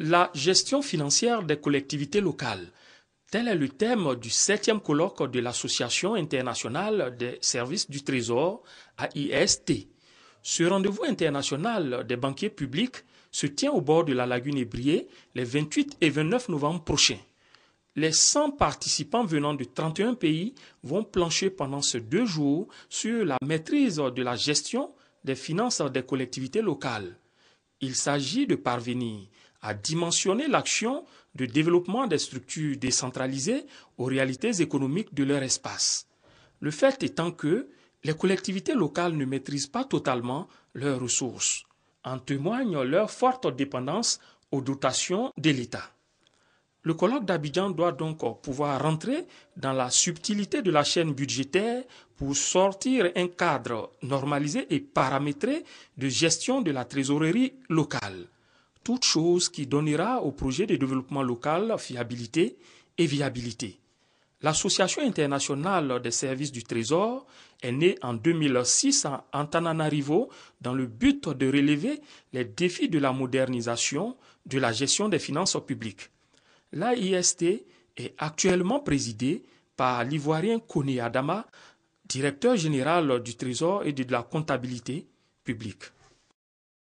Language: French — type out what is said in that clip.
La gestion financière des collectivités locales. Tel est le thème du septième colloque de l'Association internationale des services du Trésor, AIST. Ce rendez-vous international des banquiers publics se tient au bord de la lagune ébriée les 28 et 29 novembre prochains. Les 100 participants venant de 31 pays vont plancher pendant ces deux jours sur la maîtrise de la gestion des finances des collectivités locales. Il s'agit de parvenir à dimensionner l'action de développement des structures décentralisées aux réalités économiques de leur espace. Le fait étant que les collectivités locales ne maîtrisent pas totalement leurs ressources. En témoigne leur forte dépendance aux dotations de l'État. Le colloque d'Abidjan doit donc pouvoir rentrer dans la subtilité de la chaîne budgétaire pour sortir un cadre normalisé et paramétré de gestion de la trésorerie locale toute chose qui donnera au projet de développement local fiabilité et viabilité. L'Association internationale des services du Trésor est née en 2006 à Antananarivo dans le but de relever les défis de la modernisation de la gestion des finances publiques. L'AIST est actuellement présidée par l'ivoirien Kone Adama, directeur général du Trésor et de la comptabilité publique.